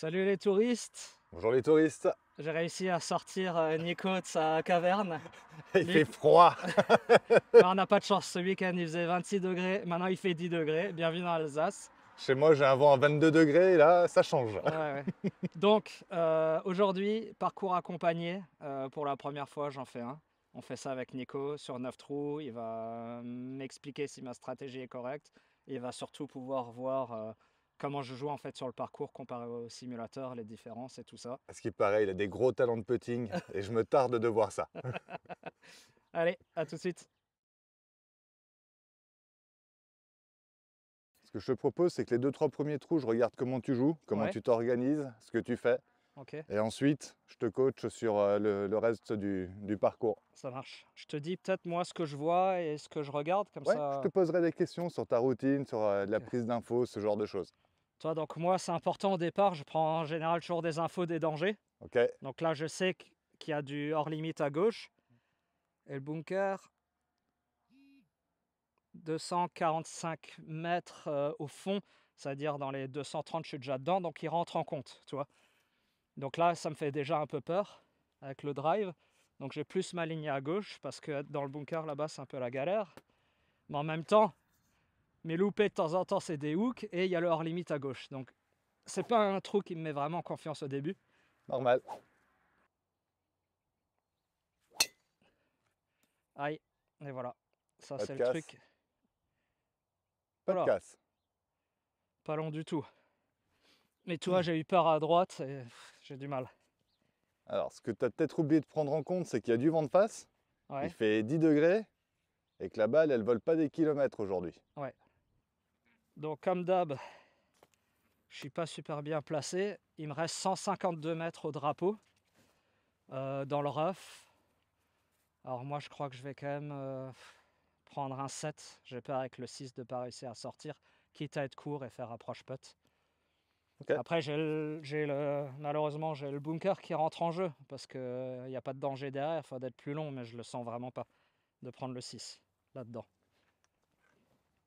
Salut les touristes Bonjour les touristes J'ai réussi à sortir euh, Nico de sa caverne. il fait froid On n'a pas de chance, ce week-end il faisait 26 degrés, maintenant il fait 10 degrés, bienvenue dans l'Alsace. Chez moi j'ai un vent à 22 degrés, et là ça change. Donc euh, aujourd'hui, parcours accompagné, euh, pour la première fois j'en fais un. On fait ça avec Nico sur 9 trous, il va m'expliquer si ma stratégie est correcte, il va surtout pouvoir voir comment je joue en fait sur le parcours comparé au simulateur, les différences et tout ça. Parce qu'il paraît, il a des gros talents de putting et je me tarde de voir ça. Allez, à tout de suite. Ce que je te propose, c'est que les deux trois premiers trous, je regarde comment tu joues, comment tu t'organises, ce que tu fais. Et ensuite, je te coach sur euh, le, reste du, parcours. Ça marche. Je te dis peut-être moi ce que je vois et ce que je regarde comme ça. Je te poserai des questions sur ta routine, sur euh, la prise d'infos, ce genre de choses donc moi, c'est important au départ. Je prends en général toujours des infos des dangers. Donc là, je sais qu'il y a du hors limite à gauche. Et le bunker, 245 mètres euh, au fond, c'est-à-dire dans les 230, je suis déjà dedans, donc il rentre en compte, tu Donc là, ça me fait déjà un peu peur avec le drive. Donc j'ai plus ma ligne à gauche parce que dans le bunker là-bas, c'est un peu la galère. Mais en même temps, mais louper de temps en temps, c'est des hooks et il y a le hors limite à gauche. Donc, c'est pas un trou qui me met vraiment confiance au début. Normal. Aïe, et voilà. Ça, c'est le truc. Pas de casse. Pas long du tout. Mais toi, hmm. j'ai eu peur à droite et j'ai du mal. Alors, ce que tu as peut-être oublié de prendre en compte, c'est qu'il y a du vent de face. Il fait 10 degrés et que la balle, elle vole pas des kilomètres aujourd'hui. Ouais. Donc comme d'hab, je suis pas super bien placé. Il me reste 152 mètres au drapeau euh, dans le rough. Alors moi je crois que je vais quand même euh, prendre un 7. J'ai peur avec le 6 de pas réussir à sortir, quitte à être court et faire approche putt. Après j'ai malheureusement j'ai le bunker qui rentre en jeu parce que il euh, n'y a pas de danger derrière, il faut d'être plus long mais je le sens vraiment pas de prendre le 6 là-dedans.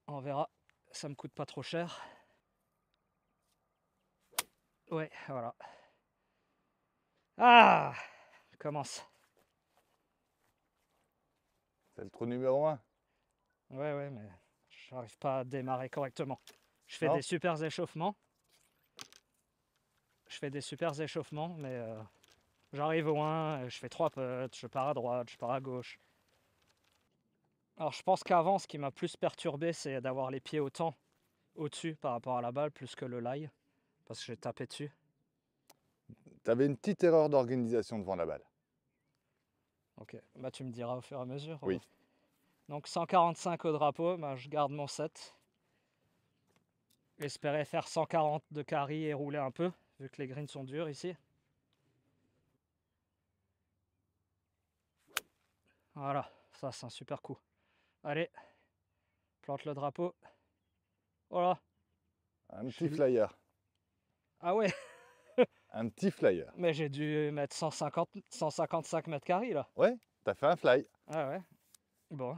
On verra ça me coûte pas trop cher. Ouais, voilà. Ah Commence. C'est le trou numéro 1 Ouais, ouais, mais j'arrive pas à démarrer correctement. Je fais des super échauffements. Je fais des super échauffements, mais euh, j'arrive au 1, je fais trois putts, je pars à droite, je pars à gauche. Alors je pense qu'avant, ce qui m'a plus perturbé, c'est d'avoir les pieds autant au-dessus par rapport à la balle, plus que le lie, parce que j'ai tapé dessus. Tu avais une petite erreur d'organisation devant la balle. Ok, bah, tu me diras au fur et à mesure. Oui. Donc 145 au drapeau, bah, je garde mon 7. J'espérais faire 140 de carry et rouler un peu, vu que les greens sont durs ici. Voilà, ça c'est un super coup. Allez, plante le drapeau. Voilà. Un petit flyer. Ah ouais Un petit flyer. Mais j'ai dû mettre 150, 155 mètres carrés là. Ouais, t'as fait un fly. Ah ouais. Bon.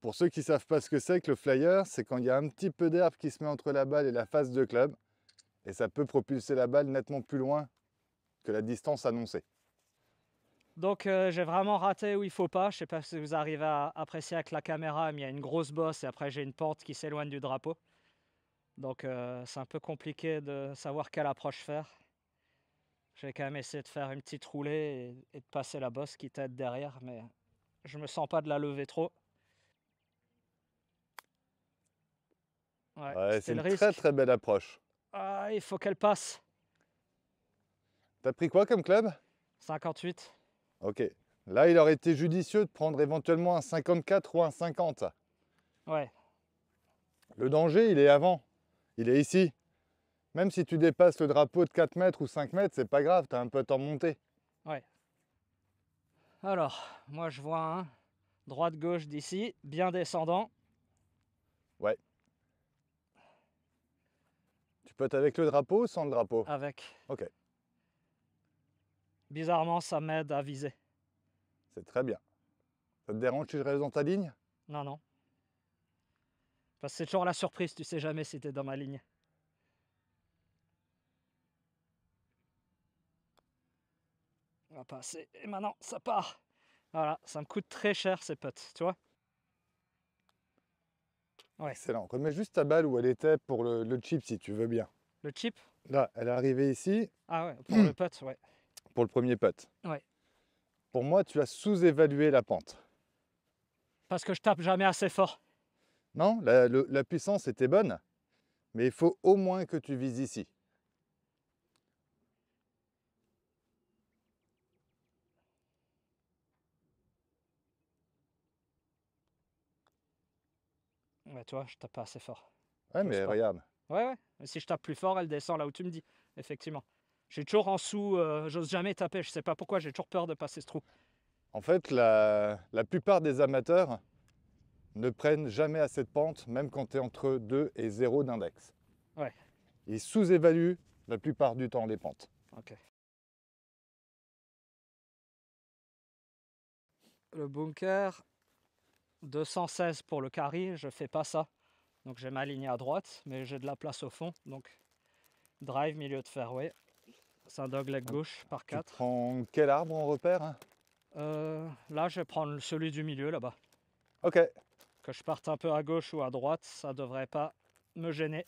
pour ceux qui ne savent pas ce que c'est que le flyer, c'est quand il y a un petit peu d'herbe qui se met entre la balle et la face de club. Et ça peut propulser la balle nettement plus loin que la distance annoncée. Donc euh, j'ai vraiment raté où il faut pas. Je sais pas si vous arrivez à apprécier avec la caméra, mais il y a une grosse bosse et après j'ai une porte qui s'éloigne du drapeau. Donc euh, c'est un peu compliqué de savoir quelle approche faire. J'ai quand même essayé de faire une petite roulée et, de passer la bosse qui t'aide derrière, mais je me sens pas de la lever trop. c'est une très très belle approche. Ah, il faut qu'elle passe. T'as pris quoi comme club 58. Ok. Là, il aurait été judicieux de prendre éventuellement un 54 ou un 50. Ouais. Le danger, il est avant. Il est ici. Même si tu dépasses le drapeau de 4 mètres ou 5 mètres, c'est pas grave, t'as un peu de temps monté. Ouais. Alors, moi je vois un droite-gauche d'ici, bien descendant. Ouais. Tu peux être avec le drapeau ou sans le drapeau Avec. Ok. Bizarrement, ça m'aide à viser. C'est très bien. Ça te dérange si je reste dans ta ligne Non, non. Parce que c'est toujours la surprise, tu sais jamais si es dans ma ligne. On va passer. Et maintenant, ça part. Voilà, ça me coûte très cher ces potes, tu vois. Ouais. Excellent. Remets juste ta balle où elle était pour le, chip si tu veux bien. Le chip Là, elle est arrivée ici. Ah ouais, pour le pote, ouais le premier pote. Ouais. Pour moi, tu as sous-évalué la pente. Parce que je tape jamais assez fort. Non, la, puissance était bonne, mais il faut au moins que tu vises ici. mais toi je tape pas assez fort. Ouais, mais regarde. Ouais, ouais. si je tape plus fort, elle descend là où tu me dis, effectivement. J'ai toujours en dessous, euh, j'ose jamais taper, je sais pas pourquoi, j'ai toujours peur de passer ce trou. En fait, la, plupart des amateurs ne prennent jamais assez de pente, même quand tu es entre 2 et 0 d'index. Ouais. Ils sous-évaluent la plupart du temps les pentes. Ok. Le bunker, 216 pour le carry, je fais pas ça. Donc j'ai ma ligne à droite, mais j'ai de la place au fond. Donc drive, milieu de fairway. C'est un dogleg ah, gauche par quatre. Tu prends quel arbre en repère hein euh, Là, je vais prendre celui du milieu là-bas. Ok. Que je parte un peu à gauche ou à droite, ça devrait pas me gêner.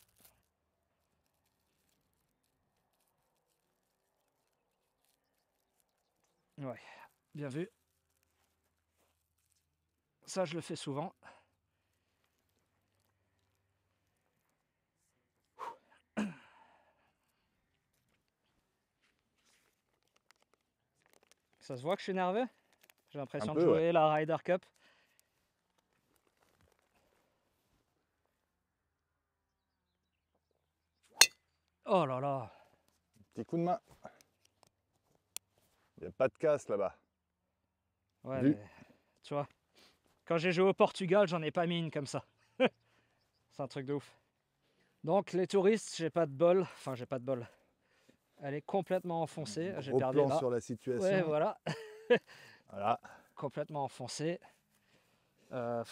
Ouais, bien vu. Ça, je le fais souvent. Ça se voit que je suis nerveux J'ai l'impression de jouer la Ryder Cup. Oh là là Petit coup de main. Il n'y a pas de casse là-bas. Ouais, tu vois, quand j'ai joué au Portugal, j'en ai pas mis une comme ça. C'est un truc de ouf. Donc les touristes, j'ai pas de bol. Enfin, j'ai pas de bol. Elle est complètement enfoncée. J'ai perdu sur la situation. voilà. voilà. Complètement enfoncée. Euh,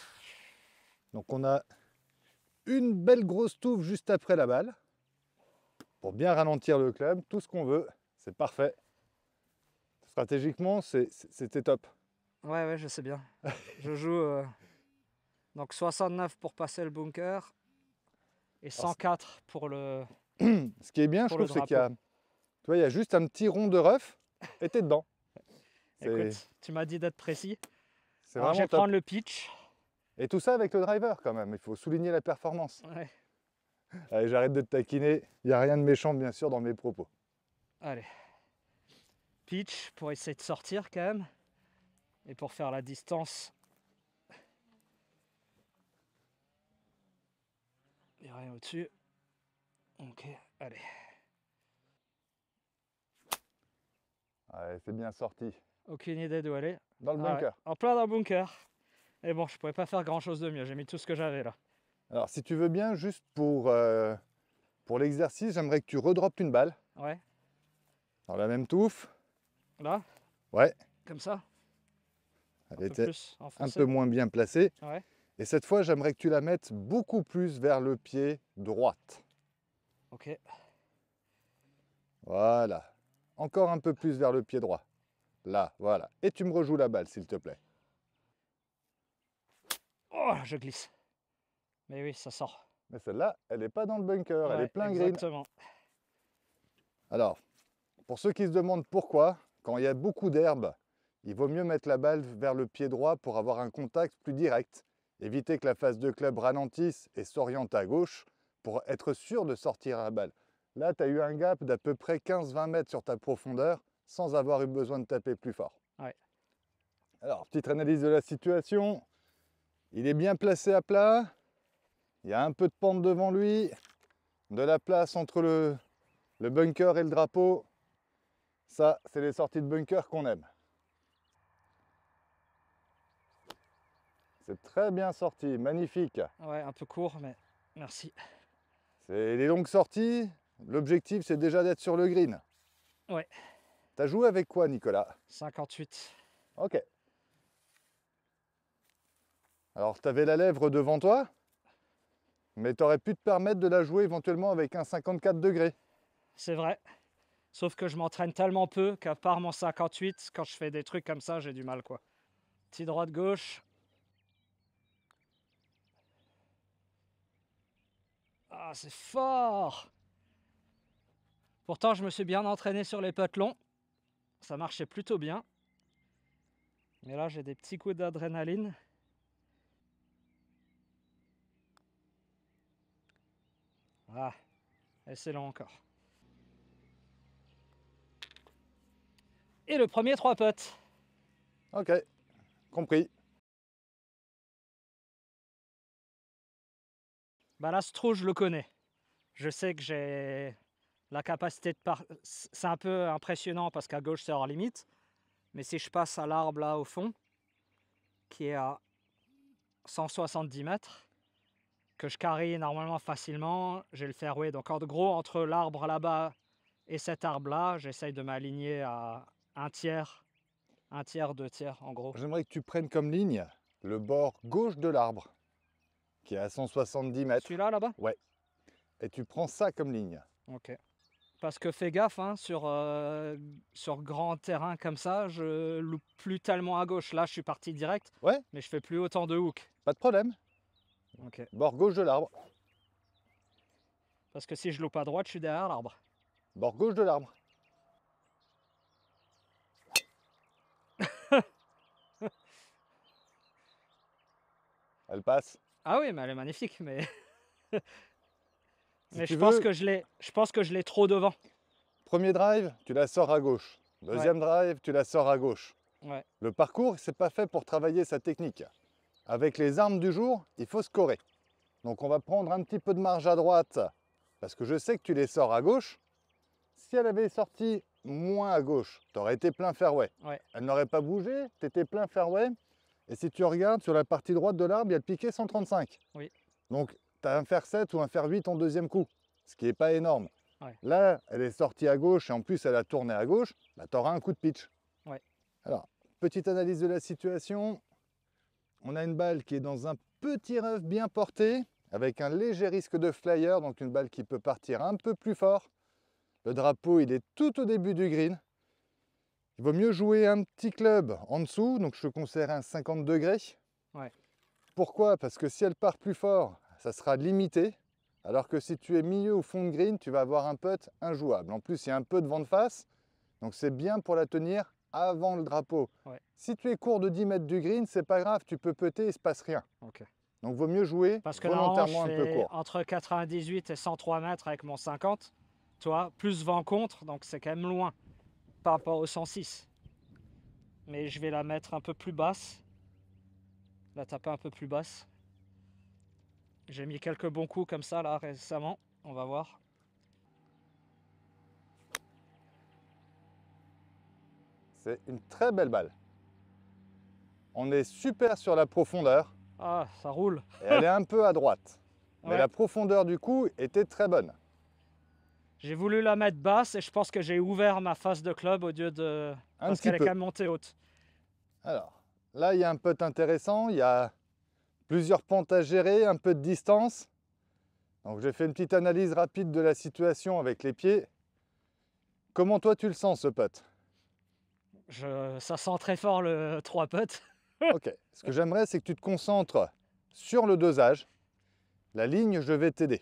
donc on a une belle grosse touffe juste après la balle pour bien ralentir le club, tout ce qu'on veut, c'est parfait. Stratégiquement, c'était top. Ouais, ouais, je sais bien. je joue euh, donc 69 pour passer le bunker et 104 pour le. ce qui est bien, je trouve, c'est qu'il y a tu vois, il y a juste un petit rond de ref et t'es dedans. Écoute, tu m'as dit d'être précis. C'est Je vais prendre le pitch. Et tout ça avec le driver quand même. Il faut souligner la performance. Allez, j'arrête de te taquiner. Il n'y a rien de méchant, bien sûr, dans mes propos. Allez. Pitch pour essayer de sortir quand même. Et pour faire la distance. Il n'y a rien au-dessus. Ok, allez. Ouais, c'est bien sorti. Aucune idée d'où aller. Dans le ah bunker. en plein dans le bunker. Et bon, je pourrais pas faire grand chose de mieux. J'ai mis tout ce que j'avais là. Alors, si tu veux bien, juste pour, euh, pour l'exercice, j'aimerais que tu redroppes une balle. Ouais. Dans la même touffe. Là Ouais. Comme ça Elle un était peu un peu moins bien placée. Ouais. Et cette fois, j'aimerais que tu la mettes beaucoup plus vers le pied droite. Ok. Voilà, encore un peu plus vers le pied droit. Là, voilà. Et tu me rejoues la balle, s'il te plaît. Oh, je glisse. Mais oui, ça sort. Mais celle-là, elle n'est pas dans le bunker, elle est plein green. Exactement. Alors, pour ceux qui se demandent pourquoi, quand il y a beaucoup d'herbe, il vaut mieux mettre la balle vers le pied droit pour avoir un contact plus direct. Éviter que la face de club ralentisse et s'oriente à gauche pour être sûr de sortir la balle. Là, tu as eu un gap d'à peu près 15-20 mètres sur ta profondeur sans avoir eu besoin de taper plus fort. Alors, petite analyse de la situation. Il est bien placé à plat. Il y a un peu de pente devant lui. De la place entre le, bunker et le drapeau. Ça, c'est les sorties de bunker qu'on aime. C'est très bien sorti, magnifique. Ouais, un peu court, mais merci. C'est les longues sorties, L'objectif, c'est déjà d'être sur le green. Ouais. T'as joué avec quoi, Nicolas 58. Ok. Alors, t'avais la lèvre devant toi, mais t'aurais pu te permettre de la jouer éventuellement avec un 54 degrés. C'est vrai. Sauf que je m'entraîne tellement peu qu'à part mon 58, quand je fais des trucs comme ça, j'ai du mal, quoi. Petit de gauche Ah, c'est fort Pourtant, je me suis bien entraîné sur les potes longs. Ça marchait plutôt bien. Mais là, j'ai des petits coups d'adrénaline. Ah, et c'est long encore. Et le premier trois potes Ok, compris. Bah là, ce trou, je le connais. Je sais que j'ai la capacité de par... C'est un peu impressionnant parce qu'à gauche c'est hors limite. Mais si je passe à l'arbre là au fond, qui est à 170 mètres, que je carie normalement facilement, j'ai le fairway. Donc en gros, entre l'arbre là-bas et cet arbre là, j'essaye de m'aligner à un tiers, un tiers, deux tiers en gros. J'aimerais que tu prennes comme ligne le bord gauche de l'arbre, qui est à 170 mètres. Celui-là là-bas Ouais. Et tu prends ça comme ligne. Ok. Parce que fais gaffe, hein, sur, euh, sur grand terrain comme ça, je loupe plus tellement à gauche. Là, je suis parti direct, ouais. mais je fais plus autant de hook. Pas de problème. Bord gauche de l'arbre. Parce que si je loupe à droite, je suis derrière l'arbre. Bord gauche de l'arbre. elle passe. Ah oui, mais elle est magnifique, mais... mais je pense, que je, je pense que je l'ai trop devant. Premier drive, tu la sors à gauche. Deuxième drive, tu la sors à gauche. Le parcours, c'est pas fait pour travailler sa technique. Avec les armes du jour, il faut scorer. Donc on va prendre un petit peu de marge à droite, parce que je sais que tu les sors à gauche. Si elle avait sorti moins à gauche, tu aurais été plein fairway. Elle n'aurait pas bougé, tu étais plein fairway. Et si tu regardes sur la partie droite de l'arbre, il y a le piqué 135. Oui. Donc un fer 7 ou un fer 8 en deuxième coup, ce qui n'est pas énorme. Là, elle est sortie à gauche et en plus elle a tourné à gauche, bah, tu auras un coup de pitch. Alors, petite analyse de la situation. On a une balle qui est dans un petit rêve bien porté, avec un léger risque de flyer, donc une balle qui peut partir un peu plus fort. Le drapeau, il est tout au début du green. Il vaut mieux jouer un petit club en dessous, donc je te un 50 degrés. Pourquoi Parce que si elle part plus fort, ça sera limité. Alors que si tu es milieu ou fond de green, tu vas avoir un putt injouable. En plus, il y a un peu de vent de face, donc c'est bien pour la tenir avant le drapeau. Si tu es court de 10 mètres du green, c'est pas grave, tu peux putter, il se passe rien. Donc, Donc vaut mieux jouer Parce que volontairement un peu Entre 98 et 103 mètres avec mon 50, toi, plus vent contre, donc c'est quand même loin par rapport au 106. Mais je vais la mettre un peu plus basse, la taper un peu plus basse. J'ai mis quelques bons coups comme ça là récemment. On va voir. C'est une très belle balle. On est super sur la profondeur. Ah, ça roule. elle est un peu à droite. Mais la profondeur du coup était très bonne. J'ai voulu la mettre basse et je pense que j'ai ouvert ma face de club au lieu de... Parce qu'elle est quand même montée haute. Alors, là, il y a un peu intéressant. Il y a plusieurs pentes à gérer, un peu de distance. Donc j'ai fait une petite analyse rapide de la situation avec les pieds. Comment toi tu le sens ce pote Ça sent très fort le 3 pote. ok, ce que j'aimerais c'est que tu te concentres sur le dosage. La ligne, je vais t'aider.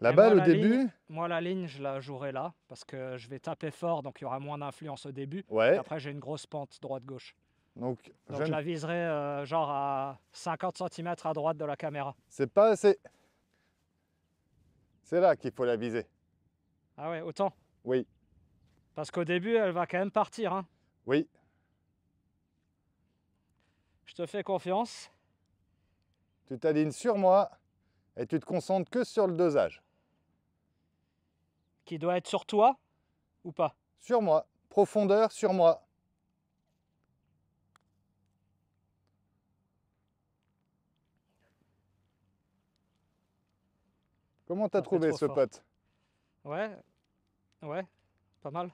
Là-bas, balle au début Moi la ligne, je la jouerai là parce que je vais taper fort donc il y aura moins d'influence au début. après j'ai une grosse pente droite-gauche. Donc, je la viserai euh, genre à 50 cm à droite de la caméra. C'est pas assez. C'est là qu'il faut la viser. Ah ouais, autant Oui. Parce qu'au début, elle va quand même partir. Hein. Oui. Je te fais confiance. Tu t'alignes sur moi et tu te concentres que sur le dosage. Qui doit être sur toi ou pas Sur moi. Profondeur sur moi. Comment t'as trouvé ce pote Ouais, ouais, pas mal.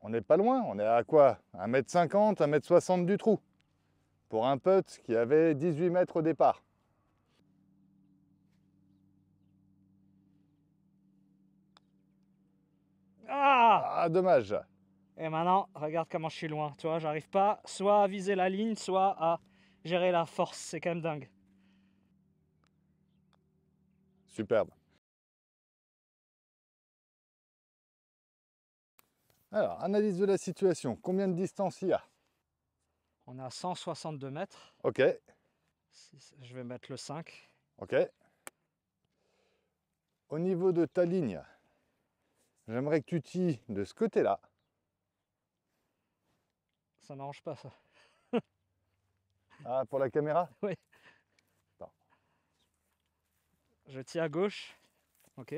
On n'est pas loin, on est à quoi 1m50, 1m60 du trou. Pour un putt qui avait 18 mètres au départ. Ah, ah dommage. Et maintenant, regarde comment je suis loin. Tu vois, j'arrive pas soit à viser la ligne, soit à gérer la force. C'est quand même dingue. Superbe. Alors, analyse de la situation. Combien de distance il y a On a 162 mètres. Ok. Je vais mettre le 5. Ok. Au niveau de ta ligne, j'aimerais que tu t'y de ce côté-là. Ça n'arrange pas ça. ah, pour la caméra Oui. Je tiens à gauche. Ok.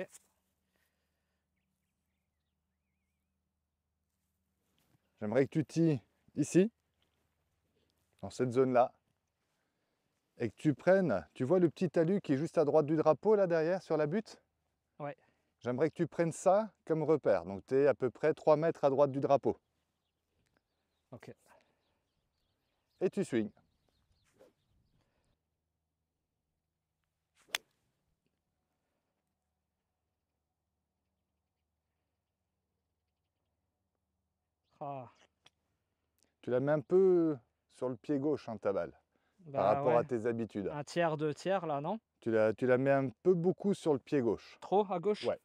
J'aimerais que tu t'y ici, dans cette zone-là, et que tu prennes, tu vois le petit talus qui est juste à droite du drapeau là derrière sur la butte Ouais. J'aimerais que tu prennes ça comme repère. Donc tu es à peu près 3 mètres à droite du drapeau. Ok. Et tu swings. Ah. Tu la mets un peu sur le pied gauche, hein, ta balle, bah par rapport à tes habitudes. Un tiers, deux tiers, là, non tu la, tu la mets un peu beaucoup sur le pied gauche. Trop à gauche Ouais.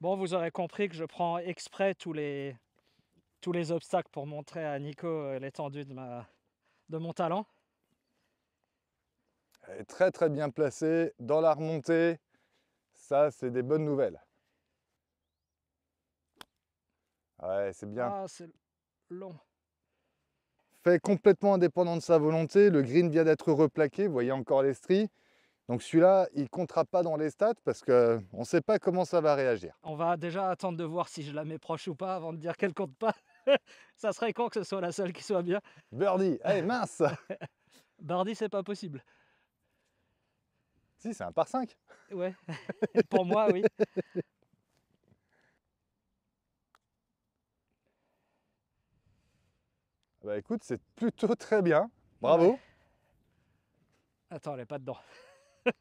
Bon, vous aurez compris que je prends exprès tous les, tous les obstacles pour montrer à Nico euh, l'étendue de, de mon talent. est très très bien placé dans la remontée. Ça, c'est des bonnes nouvelles. Ouais, c'est bien. Ah, c'est long. Fait complètement indépendant de sa volonté, le green vient d'être replaqué, vous voyez encore les stries. Donc celui-là, il ne comptera pas dans les stats parce qu'on euh, ne sait pas comment ça va réagir. On va déjà attendre de voir si je la mets proche ou pas avant de dire qu'elle compte pas. ça serait con que ce soit la seule qui soit bien. Birdie, allez mince Birdie, c'est pas possible. Si, c'est un par 5. Ouais, pour moi, oui. Ah bah écoute, c'est plutôt très bien. Bravo. Attends, elle n'est pas dedans.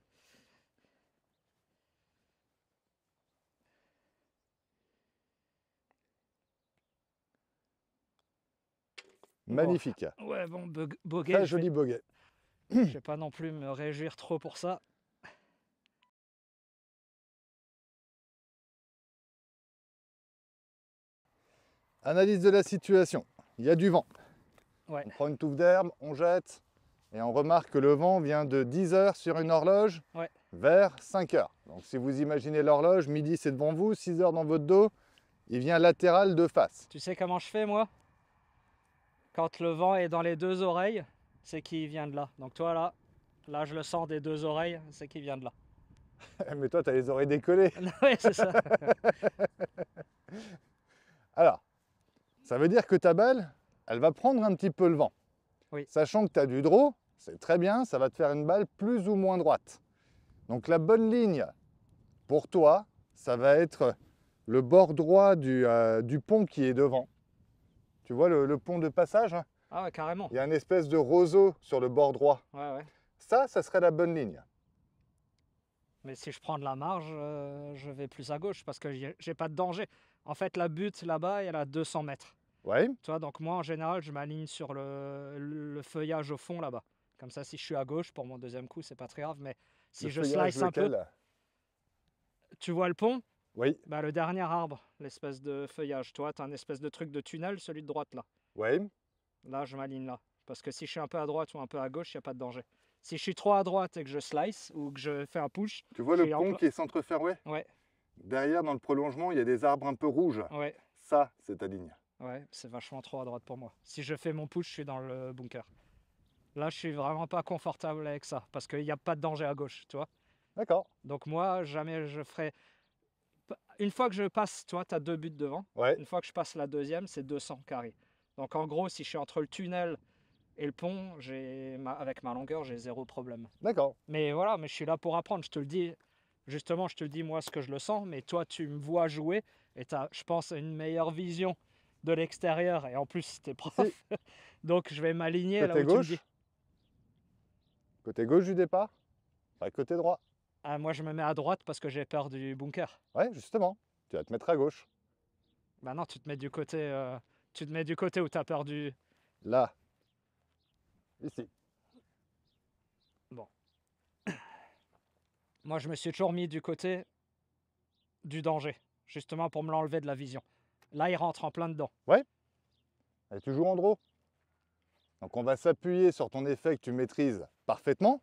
Magnifique. Ouais, bon, boguet. Très joli boguet. Je ne vais pas non plus me réjouir trop pour ça. Analyse de la situation. Il y a du vent. On prend une touffe d'herbe, on jette, et on remarque que le vent vient de 10h sur une horloge vers 5h. Donc si vous imaginez l'horloge, midi c'est devant vous, 6h dans votre dos, il vient latéral de face. Tu sais comment je fais moi Quand le vent est dans les deux oreilles, c'est qu'il vient de là. Donc toi là, là je le sens des deux oreilles, c'est qu'il vient de là. Mais toi, tu as les oreilles décollées. oui, c'est ça. Alors, ça veut dire que ta balle, elle va prendre un petit peu le vent. Sachant que tu as du draw, c'est très bien, ça va te faire une balle plus ou moins droite. Donc la bonne ligne pour toi, ça va être le bord droit du, euh, pont qui est devant. Tu vois le, pont de passage hein Ah ouais, carrément. Il y a une espèce de roseau sur le bord droit. Ça, ça serait la bonne ligne. Mais si je prends de la marge, euh, je vais plus à gauche parce que j'ai pas de danger. En fait, la butte là-bas, elle a 200 mètres. Ouais. Tu vois, donc moi, en général, je m'aligne sur le, feuillage au fond là-bas. Comme ça, si je suis à gauche pour mon deuxième coup, c'est pas très grave. Mais si je slice un peu. Tu vois le pont Oui. Bah, le dernier arbre, l'espèce de feuillage. Toi, tu as un espèce de truc de tunnel, celui de droite là. Oui. Là, je m'aligne là. Parce que si je suis un peu à droite ou un peu à gauche, il n'y a pas de danger. Si je suis trop à droite et que je slice ou que je fais un push. Tu vois le pont qui est centre fairway Ouais. Derrière, dans le prolongement, il y a des arbres un peu rouges. Oui. Ça, c'est ta ligne. Ouais, c'est vachement trop à droite pour moi. Si je fais mon push, je suis dans le bunker. Là, je suis vraiment pas confortable avec ça, parce qu'il n'y a pas de danger à gauche, tu vois. D'accord. Donc moi, jamais je ferai... Une fois que je passe, tu vois, tu as deux buts devant. Une fois que je passe la deuxième, c'est 200 carrés. Donc en gros, si je suis entre le tunnel et le pont, ma... avec ma longueur, j'ai zéro problème. D'accord. Mais voilà, mais je suis là pour apprendre, je te le dis. Justement, je te dis moi ce que je le sens, mais toi, tu me vois jouer et tu as, je pense, une meilleure vision de l'extérieur. Et en plus, c'était prof. Donc je vais m'aligner là où gauche. Côté gauche du départ Pas côté droit. Ah, moi, je me mets à droite parce que j'ai peur du bunker. Ouais, justement. Tu vas te mettre à gauche. Bah non, tu te mets du côté, euh, tu te mets du côté où tu as peur du... Là. Ici. Bon. Moi, je me suis toujours mis du côté du danger, justement pour me l'enlever de la vision. Là, il rentre en plein dedans. Ouais. Et tu joues en draw. Donc on va s'appuyer sur ton effet que tu maîtrises parfaitement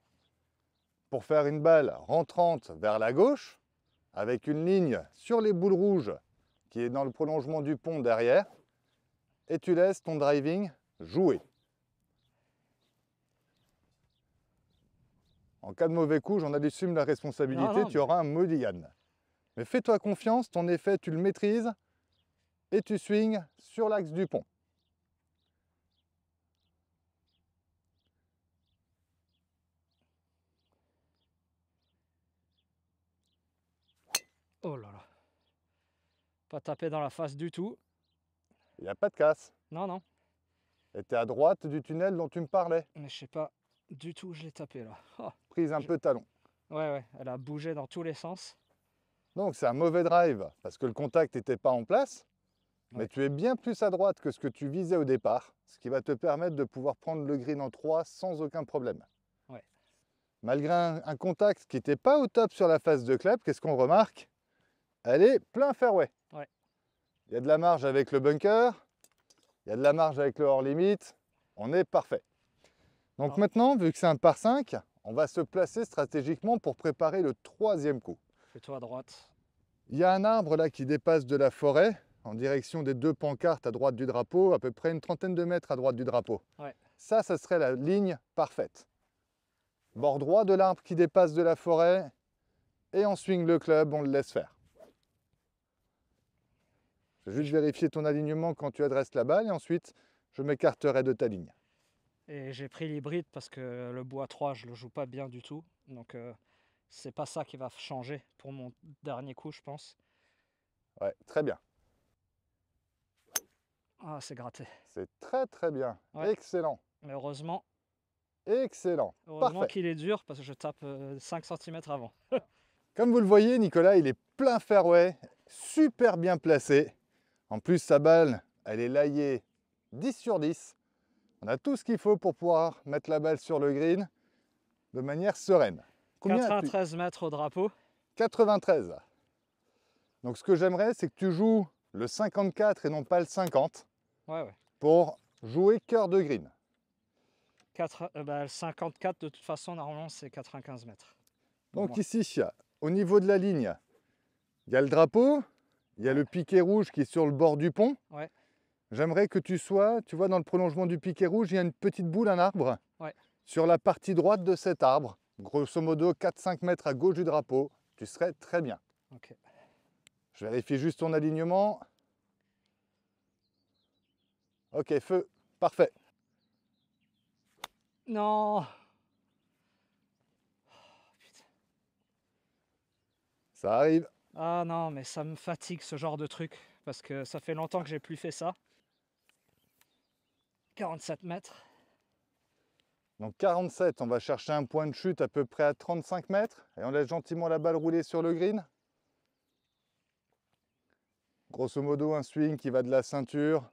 pour faire une balle rentrante vers la gauche avec une ligne sur les boules rouges qui est dans le prolongement du pont derrière et tu laisses ton driving jouer. En cas de mauvais coup, j'en assume la responsabilité, tu auras un modigan. Mais fais-toi confiance, ton effet, tu le maîtrises, et tu swings sur l'axe du pont. Oh là là. Pas tapé dans la face du tout. Il n'y a pas de casse. Non, non. Et était à droite du tunnel dont tu me parlais. Mais je sais pas du tout où je l'ai tapé là. Oh. Prise un peu talon. Ouais, ouais, elle a bougé dans tous les sens. Donc c'est un mauvais drive parce que le contact n'était pas en place. Mais tu es bien plus à droite que ce que tu visais au départ, ce qui va te permettre de pouvoir prendre le green en 3 sans aucun problème. Malgré un, contact qui n'était pas au top sur la face de clap, qu'est-ce qu'on remarque Elle est plein fairway. Il y a de la marge avec le bunker, il y a de la marge avec le hors limite, on est parfait. Donc ah. maintenant, vu que c'est un par 5, on va se placer stratégiquement pour préparer le troisième coup. Fais-toi à droite. Il y a un arbre là qui dépasse de la forêt, en direction des deux pancartes à droite du drapeau, à peu près une trentaine de mètres à droite du drapeau. Ça, ça serait la ligne parfaite. Bord droit de l'arbre qui dépasse de la forêt, et on swing le club, on le laisse faire. Je vais juste vérifier ton alignement quand tu adresses la balle, et ensuite, je m'écarterai de ta ligne. Et j'ai pris l'hybride parce que le bois 3, je le joue pas bien du tout. Donc, ce euh, c'est pas ça qui va changer pour mon dernier coup, je pense. Ouais, très bien. Ah, c'est gratté. C'est très très bien. Excellent. Mais heureusement. Excellent. Heureusement qu'il est dur parce que je tape 5 euh, cm avant. Comme vous le voyez, Nicolas, il est plein fairway, super bien placé. En plus, sa balle, elle est laillée 10 sur 10. On a tout ce qu'il faut pour pouvoir mettre la balle sur le green de manière sereine. Combien 93 mètres au drapeau. 93. Donc ce que j'aimerais, c'est que tu joues le 54 et non pas le 50. Pour jouer cœur de green. Euh, bah, 54, de toute façon, normalement, c'est 95 mètres. Donc ici, au niveau de la ligne, il y a le drapeau, il y a le piquet rouge qui est sur le bord du pont. J'aimerais que tu sois, tu vois, dans le prolongement du piquet rouge, il y a une petite boule, un arbre. Sur la partie droite de cet arbre, grosso modo 4-5 mètres à gauche du drapeau, tu serais très bien. Ok. Je vérifie juste ton alignement. Ok, feu, parfait. Non. Oh, ça arrive. Ah non, mais ça me fatigue ce genre de truc, parce que ça fait longtemps que j'ai plus fait ça. 47 mètres. Donc 47, on va chercher un point de chute à peu près à 35 mètres, et on laisse gentiment la balle rouler sur le green. Grosso modo, un swing qui va de la ceinture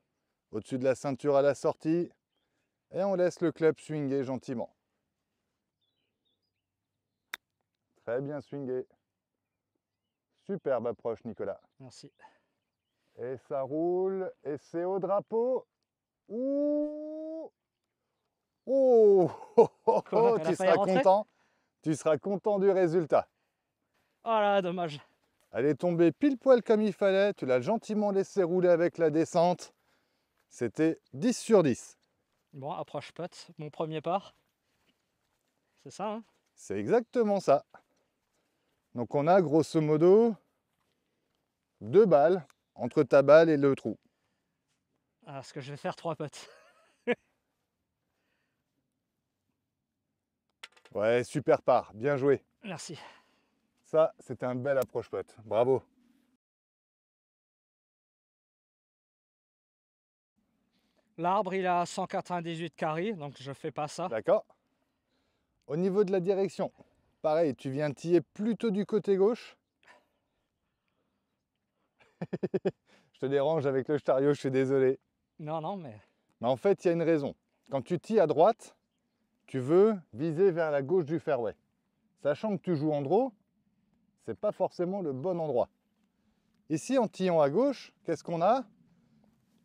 au-dessus de la ceinture à la sortie, et on laisse le club swinguer gentiment. Très bien swingé. Superbe approche, Nicolas. Merci. Et ça roule, et c'est au drapeau. Ouh Oh, oh Tu seras content. Tu seras content du résultat. Oh là, dommage. Elle est tombée pile poil comme il fallait. Tu l'as gentiment laissé rouler avec la descente. C'était 10 sur 10. Bon, approche pote, mon premier part. C'est ça, hein C'est exactement ça. Donc on a grosso modo deux balles entre ta balle et le trou. Ah, ce que je vais faire trois potes. ouais, super part, bien joué. Merci. Ça, c'était un bel approche pote. Bravo. L'arbre, il a 198 carrés, donc je fais pas ça. D'accord. Au niveau de la direction, pareil, tu viens tiller plutôt du côté gauche. je te dérange avec le chariot, je suis désolé. Non, non, mais... Mais en fait, il y a une raison. Quand tu tires à droite, tu veux viser vers la gauche du fairway. Sachant que tu joues en draw, c'est pas forcément le bon endroit. Ici, en tillant à gauche, qu'est-ce qu'on a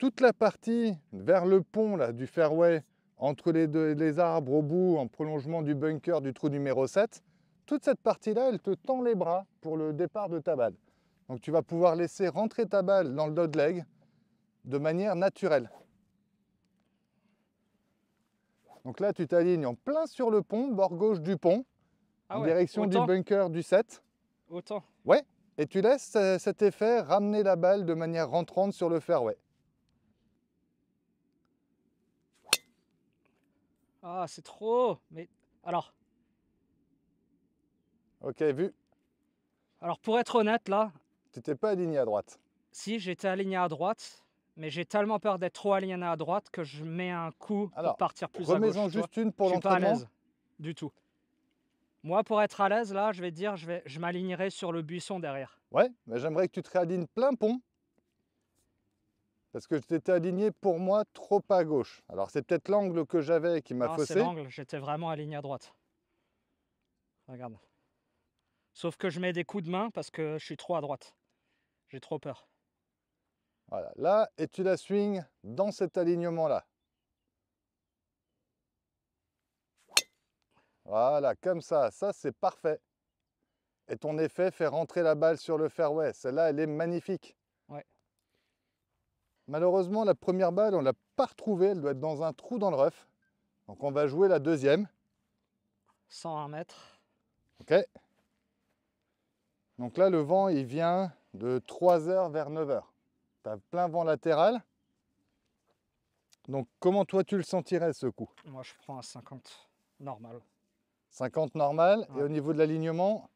toute la partie vers le pont là, du fairway, entre les, arbres au bout, en prolongement du bunker du trou numéro 7, toute cette partie-là, elle te tend les bras pour le départ de ta balle. Donc tu vas pouvoir laisser rentrer ta balle dans le dogleg leg de manière naturelle. Donc là, tu t'alignes en plein sur le pont, bord gauche du pont, ah en direction du bunker du 7. Autant Ouais, et tu laisses euh, cet effet ramener la balle de manière rentrante sur le fairway. Ah, c'est trop Mais alors Ok, vu. Alors pour être honnête, là... Tu t'es pas aligné à droite Si, j'étais aligné à droite, mais j'ai tellement peur d'être trop aligné à droite que je mets un coup pour partir plus à gauche. en juste une pour l'entraînement. Je suis pas à l'aise du tout. Moi, pour être à l'aise, là, je vais dire, je, vais, je m'alignerai sur le buisson derrière. Ouais, mais j'aimerais que tu te réalignes plein pont parce que j'étais aligné pour moi trop à gauche. Alors c'est peut-être l'angle que j'avais qui m'a ah, faussé. C'est l'angle, j'étais vraiment aligné à droite. Regarde. Sauf que je mets des coups de main parce que je suis trop à droite. J'ai trop peur. Voilà, là, et tu la swings dans cet alignement-là. Voilà, comme ça, ça c'est parfait. Et ton effet fait rentrer la balle sur le fairway. Celle-là, elle est magnifique. Malheureusement, la première balle, on ne l'a pas retrouvée. Elle doit être dans un trou dans le rough. Donc on va jouer la deuxième. 101 mètres. Ok. Donc là, le vent, il vient de 3h vers 9h. Tu as plein vent latéral. Donc comment toi, tu le sentirais ce coup Moi, je prends un 50 normal. 50 normal. Et au niveau de l'alignement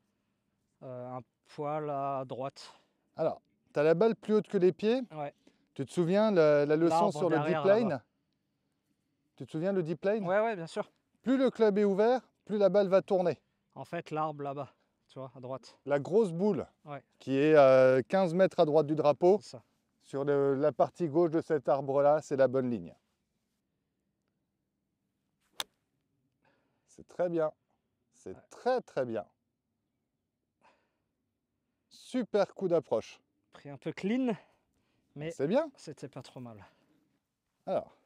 euh, Un poil à droite. Alors, tu as la balle plus haute que les pieds. Ouais. Tu te souviens la, la leçon sur le deep plane Tu te souviens le deep plane Ouais, ouais, bien sûr. Plus le club est ouvert, plus la balle va tourner. En fait, l'arbre là-bas, tu vois, à droite. La grosse boule qui est à euh, 15 mètres à droite du drapeau. Sur la partie gauche de cet arbre-là, c'est la bonne ligne. C'est très bien. C'est très très bien. Super coup d'approche. Pris un peu clean. Mais c'est bien. C'était pas trop mal. Alors,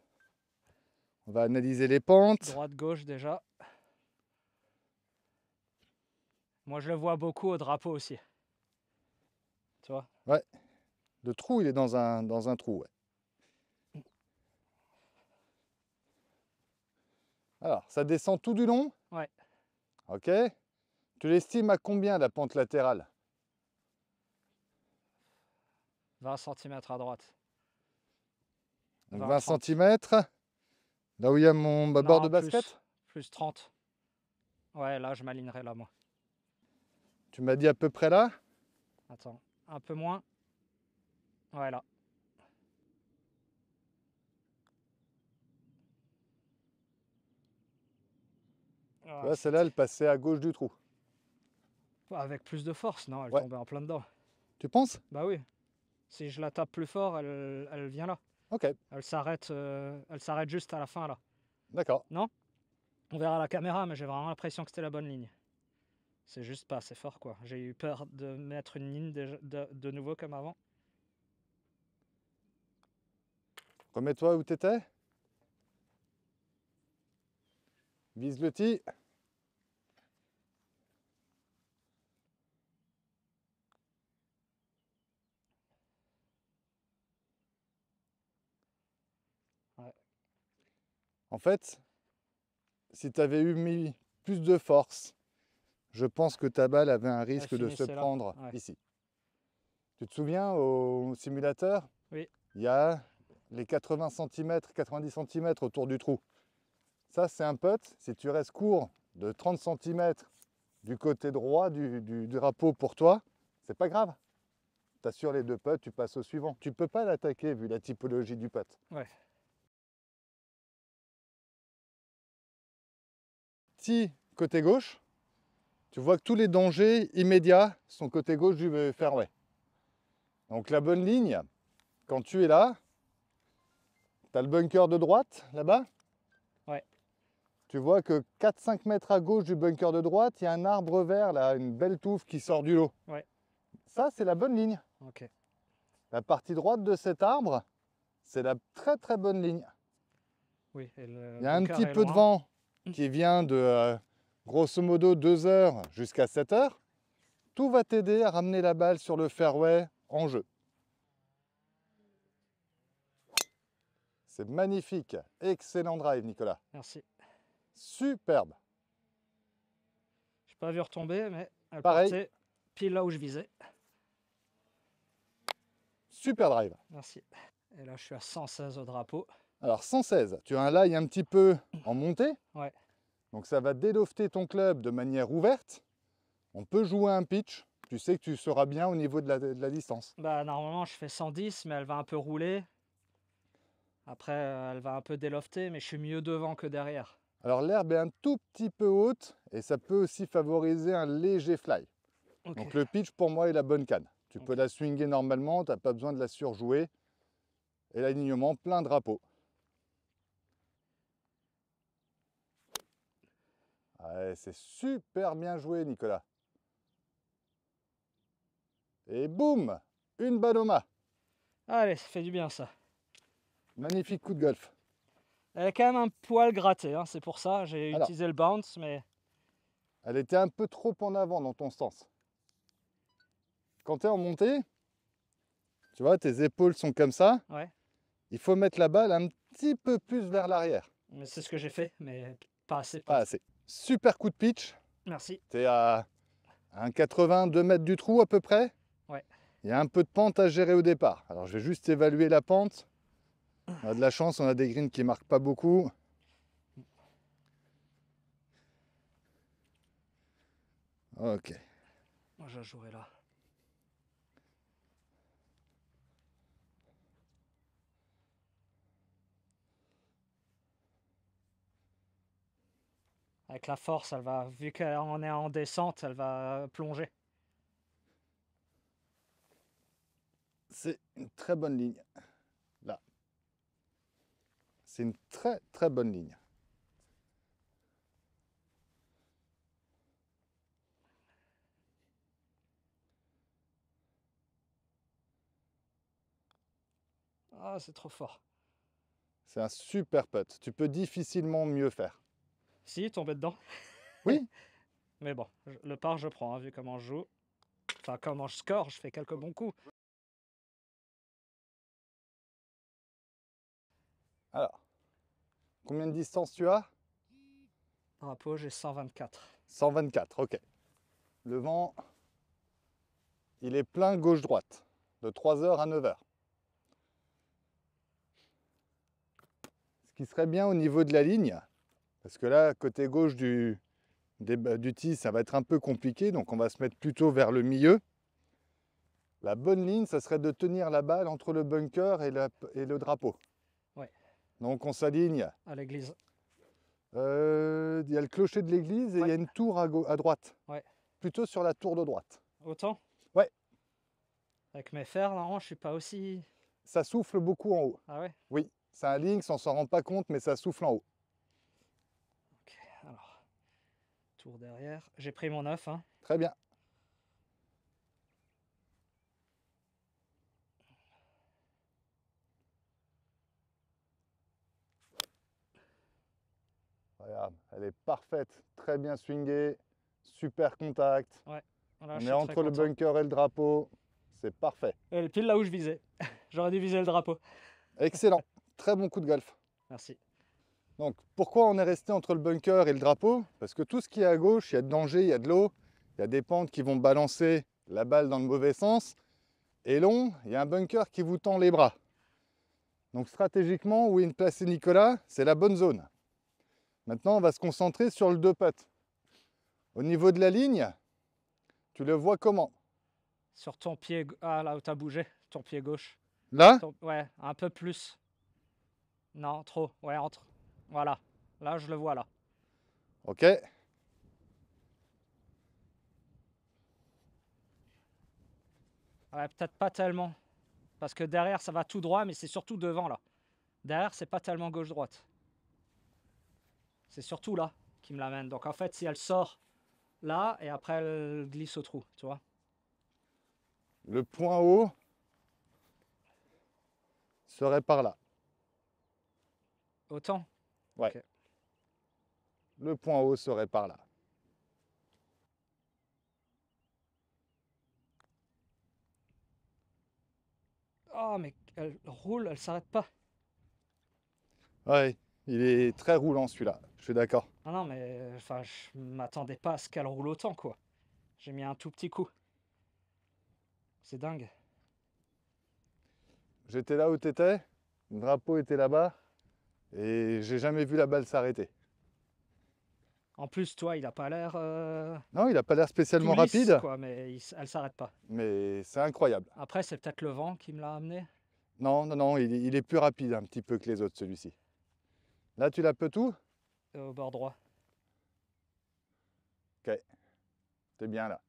on va analyser les pentes. Droite, gauche déjà. Moi, je le vois beaucoup au drapeau aussi. Tu vois Ouais. Le trou, il est dans un, dans un trou, Alors, ça descend tout du long Ouais. Ok. Tu l'estimes à combien la pente latérale 20 cm à droite. 20, cm, là où il y a mon bord de basket plus, 30. Ouais, là, je m'alignerai là, moi. Tu m'as dit à peu près là Attends, un peu moins. Ouais, là. celle-là, elle passait à gauche du trou. Avec plus de force, non Elle tombait en plein dedans. Tu penses Bah oui. Si je la tape plus fort, elle, vient là. Ok. Elle s'arrête, euh, elle s'arrête juste à la fin là. D'accord. Non On verra la caméra, mais j'ai vraiment l'impression que c'était la bonne ligne. C'est juste pas assez fort quoi. J'ai eu peur de mettre une ligne de, nouveau comme avant. Remets-toi où t'étais. Vise le petit En fait, si tu avais eu mis plus de force, je pense que ta balle avait un risque de se prendre ici. Tu te souviens au simulateur Oui. Il y a les 80 cm, 90 cm autour du trou. Ça, c'est un putt. Si tu restes court de 30 cm du côté droit du, drapeau pour toi, c'est pas grave. Tu assures les deux putts, tu passes au suivant. Tu ne peux pas l'attaquer vu la typologie du putt. Ouais. côté gauche, tu vois que tous les dangers immédiats sont côté gauche du fairway. Donc la bonne ligne, quand tu es là, tu as le bunker de droite là-bas. Ouais. Tu vois que 4-5 mètres à gauche du bunker de droite, il y a un arbre vert là, une belle touffe qui sort du lot. Ouais. Ça, c'est la bonne ligne. Ok. La partie droite de cet arbre, c'est la très très bonne ligne. Oui, il y a un petit peu de vent Mm. qui vient de euh, grosso modo 2 heures jusqu'à 7 h tout va t'aider à ramener la balle sur le fairway en jeu. C'est magnifique. Excellent drive, Nicolas. Merci. Superbe. Je n'ai pas vu retomber, mais elle Pareil. pile là où je visais. Super drive. Merci. Et là, je suis à 116 au drapeau. Alors 116, tu as un lie un petit peu en montée. Ouais. Donc ça va délofter ton club de manière ouverte. On peut jouer un pitch. Tu sais que tu seras bien au niveau de la, distance. Bah normalement je fais 110 mais elle va un peu rouler. Après euh, elle va un peu délofter mais je suis mieux devant que derrière. Alors l'herbe est un tout petit peu haute et ça peut aussi favoriser un léger fly. Donc le pitch pour moi est la bonne canne. Tu peux la swinger normalement, tu n'as pas besoin de la surjouer. Et l'alignement plein drapeau. Eh, c'est super bien joué, Nicolas. Et boum Une banoma Allez, ça fait du bien, ça. Magnifique coup de golf. Elle a quand même un poil gratté, hein, c'est pour ça. J'ai utilisé le bounce, mais... Elle était un peu trop en avant dans ton sens. Quand tu es en montée, tu vois, tes épaules sont comme ça. Ouais. Il faut mettre la balle un petit peu plus vers l'arrière. c'est ce que j'ai fait, mais pas assez. Pas assez. Super coup de pitch. Merci. Tu es à 1,82 mètres du trou à peu près. Ouais. Il y a un peu de pente à gérer au départ. Alors je vais juste évaluer la pente. On a de la chance, on a des greens qui ne marquent pas beaucoup. Ok. Moi, je jouerai là. avec la force, elle va, vu qu'on est en descente, elle va plonger. C'est une très bonne ligne. Là. C'est une très très bonne ligne. Ah, c'est trop fort. C'est un super putt. Tu peux difficilement mieux faire. Si, tomber dedans. Oui. Mais bon, le par, je prends, hein, vu comment je joue. Enfin, comment je score, je fais quelques bons coups. Alors, combien de distance tu as Par j'ai 124. 124, ok. Le vent, il est plein gauche-droite, de 3h à 9h. Ce qui serait bien au niveau de la ligne, parce que là, côté gauche du, du ça va être un peu compliqué, donc on va se mettre plutôt vers le milieu. La bonne ligne, ça serait de tenir la balle entre le bunker et, le drapeau. Ouais. Donc on s'aligne. À l'église. Euh, il y a le clocher de l'église et il y a une tour à, droite. Ouais. Plutôt sur la tour de droite. Autant Ouais. Avec mes fers, non, je ne suis pas aussi. Ça souffle beaucoup en haut. Ah ouais Oui, c'est un lynx, on s'en rend pas compte, mais ça souffle en haut. derrière. J'ai pris mon œuf hein. Très bien. elle est parfaite, très bien swingée, super contact. mais On entre le bunker et le drapeau, c'est parfait. Elle est pile là où je visais. J'aurais dû viser le drapeau. Excellent, très bon coup de golf. Merci. Donc pourquoi on est resté entre le bunker et le drapeau Parce que tout ce qui est à gauche, il y a de danger, il y a de l'eau, il y a des pentes qui vont balancer la balle dans le mauvais sens. Et long, il y a un bunker qui vous tend les bras. Donc stratégiquement, où est placé Nicolas, c'est la bonne zone. Maintenant, on va se concentrer sur le deux pattes. Au niveau de la ligne, tu le vois comment Sur ton pied, ah là où tu as bougé, ton pied gauche. Là Ouais, un peu plus. Non, trop. Ouais, entre. Voilà, là je le vois là. Ok. Ouais, peut-être pas tellement. Parce que derrière ça va tout droit, mais c'est surtout devant là. Derrière c'est pas tellement gauche-droite. C'est surtout là qui me l'amène. Donc en fait si elle sort là et après elle glisse au trou, tu vois. Le point haut serait par là. Autant Ouais. Le point haut serait par là. oh, mais elle roule, elle s'arrête pas. Ouais, il est très roulant celui-là, je suis d'accord. Ah non, mais enfin, je m'attendais pas à ce qu'elle roule autant, quoi. J'ai mis un tout petit coup. C'est dingue. J'étais là où t'étais, le drapeau était là-bas. Et j'ai jamais vu la balle s'arrêter. En plus, toi, il n'a pas l'air. Euh, non, il n'a pas l'air spécialement rapide. mais elle ne s'arrête pas. Mais c'est incroyable. Après, c'est peut-être le vent qui me l'a amené. Non, non, non, il, est plus rapide un petit peu que les autres, celui-ci. Là, tu l'as peu tout euh, Au bord droit. Ok. T'es bien là.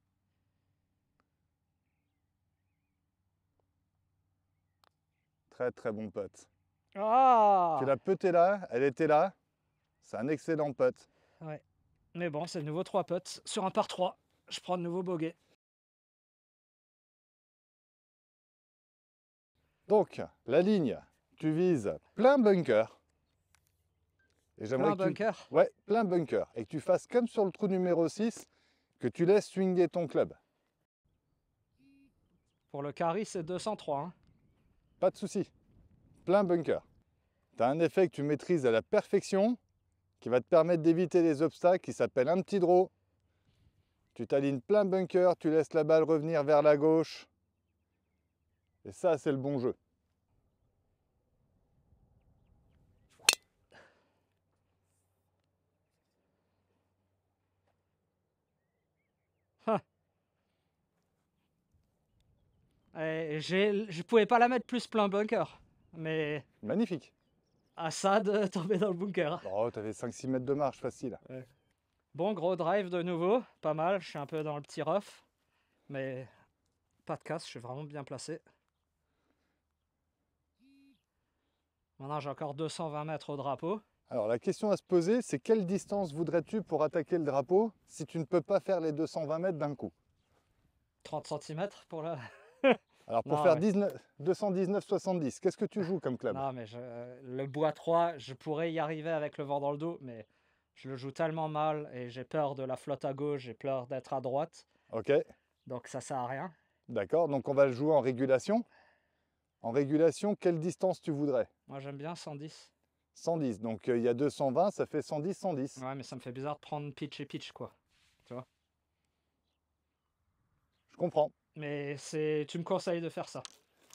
Très, très bon pote. Ah. Tu l'as peut là, elle était là. C'est un excellent pote. Mais bon, c'est le nouveau 3 potes. Sur un par 3, je prends de nouveau bogey. Donc, la ligne, tu vises plein bunker. Et plein bunker Ouais, plein bunker. Et que tu fasses comme sur le trou numéro 6, que tu laisses swinguer ton club. Pour le carry, c'est 203. Hein. Pas de souci. Plein bunker tu as un effet que tu maîtrises à la perfection qui va te permettre d'éviter les obstacles qui s'appelle un petit draw. Tu t'alignes plein bunker, tu laisses la balle revenir vers la gauche. Et ça, c'est le bon jeu. Eh, je ne pouvais pas la mettre plus plein bunker. Mais... Magnifique à ça de tomber dans le bunker. Oh, t'avais 5-6 mètres de marche, facile. Bon, gros drive de nouveau, pas mal, je suis un peu dans le petit rough, mais pas de casse, je suis vraiment bien placé. Maintenant, j'ai encore 220 mètres au drapeau. Alors, la question à se poser, c'est quelle distance voudrais-tu pour attaquer le drapeau si tu ne peux pas faire les 220 mètres d'un coup 30 cm pour la... Alors pour faire 219,70, qu'est-ce que tu joues comme club Non, mais le bois 3, je pourrais y arriver avec le vent dans le dos, mais je le joue tellement mal et j'ai peur de la flotte à gauche, j'ai peur d'être à droite. Ok. Donc ça sert à rien. D'accord, donc on va le jouer en régulation. En régulation, quelle distance tu voudrais Moi j'aime bien 110. 110, donc euh, il y a 220, ça fait 110, 110. Ouais, mais ça me fait bizarre de prendre pitch et pitch, quoi. Tu vois Je comprends. Mais c'est, tu me conseilles de faire ça.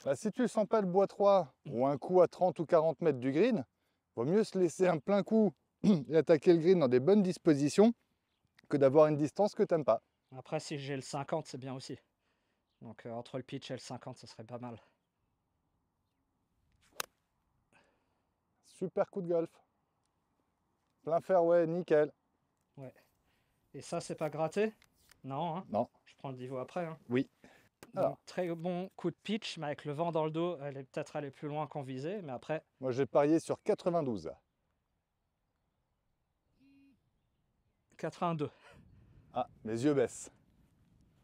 Bah, si tu sens pas le bois 3 ou un coup à 30 ou 40 mètres du green, vaut mieux se laisser un plein coup et attaquer le green dans des bonnes dispositions que d'avoir une distance que tu pas. Après, si j'ai le 50, c'est bien aussi. Donc euh, entre le pitch et le 50, ce serait pas mal. Super coup de golf. Plein fairway, nickel. Ouais. Et ça, c'est pas gratté Hein. Non. Je prends le niveau après. Hein. Oui. très bon coup de pitch, mais avec le vent dans le dos, elle est peut-être allée plus loin qu'on visait, mais après. Moi, j'ai parié sur 92. 82. Ah, mes yeux baissent.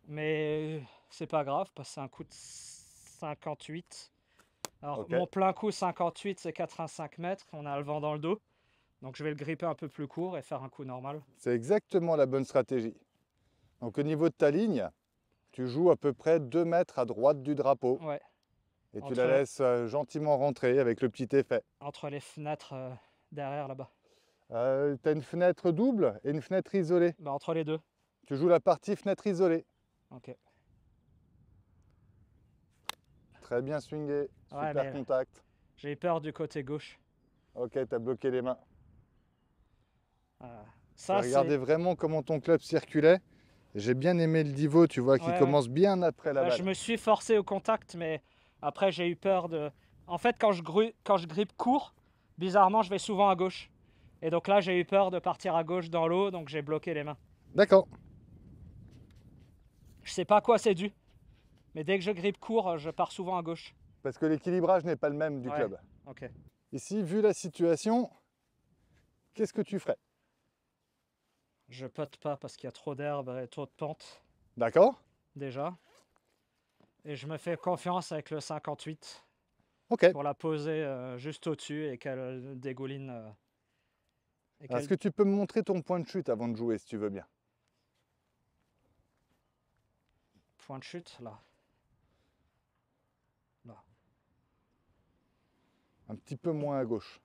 Mais c'est pas grave, parce que c'est un coup de 58. Alors, mon plein coup 58, c'est 85 mètres, on a le vent dans le dos. Donc, je vais le gripper un peu plus court et faire un coup normal. C'est exactement la bonne stratégie. Donc au niveau de ta ligne, tu joues à peu près 2 mètres à droite du drapeau. Ouais. Et tu la laisses euh, gentiment rentrer avec le petit effet. Entre les fenêtres euh, derrière là-bas. Euh, tu as une fenêtre double et une fenêtre isolée. Bah, entre les deux. Tu joues la partie fenêtre isolée. Ok. Très bien swingé. Super contact. J'ai peur du côté gauche. Ok, tu as bloqué les mains. Euh, ça, regardez vraiment comment ton club circulait. J'ai bien aimé le Divo, tu vois, qui commence bien après la bah, balle. Je me suis forcé au contact, mais après j'ai eu peur de. En fait, quand je, quand je grippe court, bizarrement, je vais souvent à gauche. Et donc là, j'ai eu peur de partir à gauche dans l'eau, donc j'ai bloqué les mains. D'accord. Je sais pas à quoi c'est dû, mais dès que je grippe court, je pars souvent à gauche. Parce que l'équilibrage n'est pas le même du club. Ok. Ici, vu la situation, qu'est-ce que tu ferais je pote pas parce qu'il y a trop d'herbe et trop de pente. D'accord. Déjà. Et je me fais confiance avec le 58. Ok. Pour la poser euh, juste au-dessus et qu'elle euh, dégouline. Euh, Est-ce que tu peux me montrer ton point de chute avant de jouer si tu veux bien Point de chute, là. Là. Un petit peu moins à gauche.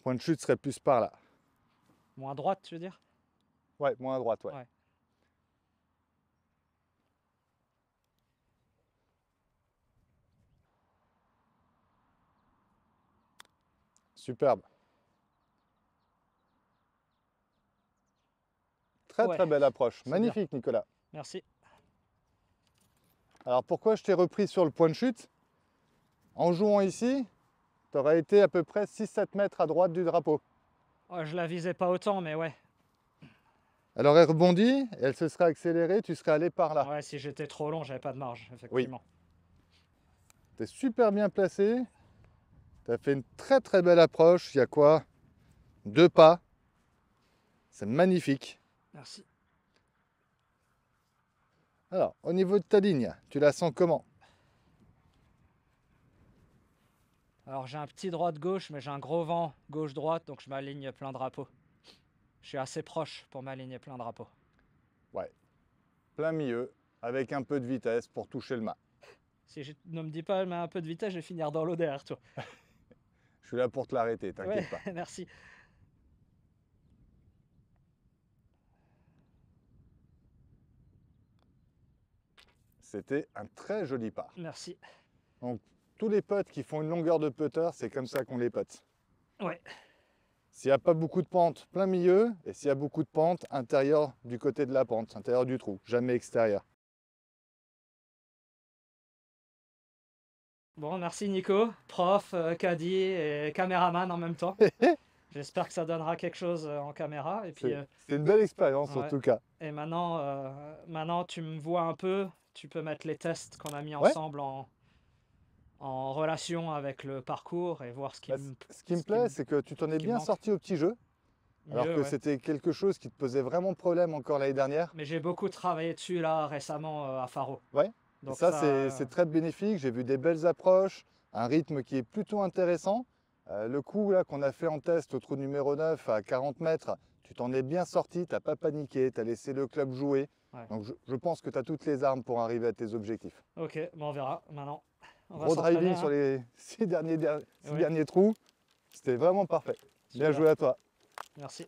Point de chute serait plus par là. Moins à droite, tu veux dire Ouais, moins à droite, ouais. Superbe. Très très belle approche. Magnifique Nicolas. Merci. Alors pourquoi je t'ai repris sur le point de chute En jouant ici, tu aurais été à peu près 6-7 mètres à droite du drapeau. Oh, je la visais pas autant mais ouais. Alors elle rebondit, elle se serait accélérée, tu serais allé par là. Ouais, si j'étais trop long, j'avais pas de marge, effectivement. Oui. Tu es super bien placé. Tu as fait une très très belle approche. Il y a quoi Deux pas. C'est magnifique. Merci. Alors, au niveau de ta ligne, tu la sens comment Alors, j'ai un petit droit de gauche mais j'ai un gros vent gauche-droite, donc je m'aligne plein drapeau je suis assez proche pour m'aligner plein drapeau. Ouais, plein milieu, avec un peu de vitesse pour toucher le mât. Si je ne me dis pas, mais un peu de vitesse, je vais finir dans l'eau derrière toi. je suis là pour te l'arrêter, t'inquiète pas. Merci. C'était un très joli pas. Merci. Donc, tous les potes qui font une longueur de putter, c'est comme ça qu'on les pote. Ouais. S'il n'y a pas beaucoup de pente, plein milieu. Et s'il y a beaucoup de pente, intérieur du côté de la pente, intérieur du trou, jamais extérieur. Bon, merci Nico, prof, euh, caddie et caméraman en même temps. J'espère que ça donnera quelque chose euh, en caméra. Euh, c'est, une belle expérience en tout cas. Et maintenant, maintenant, tu me vois un peu. Tu peux mettre les tests qu'on a mis ensemble en, en relation avec le parcours et voir ce qui bah, Ce qui me plaît, c'est que tu t'en es bien sorti au petit jeu. Alors que c'était quelque chose qui te posait vraiment problème encore l'année dernière. Mais j'ai beaucoup travaillé dessus là récemment euh, à Faro. Ouais. Donc ça, c'est très bénéfique. J'ai vu des belles approches, un rythme qui est plutôt intéressant. Euh, le coup là qu'on a fait en test au trou numéro 9 à 40 mètres, tu t'en es bien sorti, t'as pas paniqué, tu as laissé le club jouer. Donc je, pense que tu as toutes les armes pour arriver à tes objectifs. Ok, on verra maintenant. On driving sur hein. les six derniers, trous. C'était vraiment parfait. Bien joué à toi. Merci.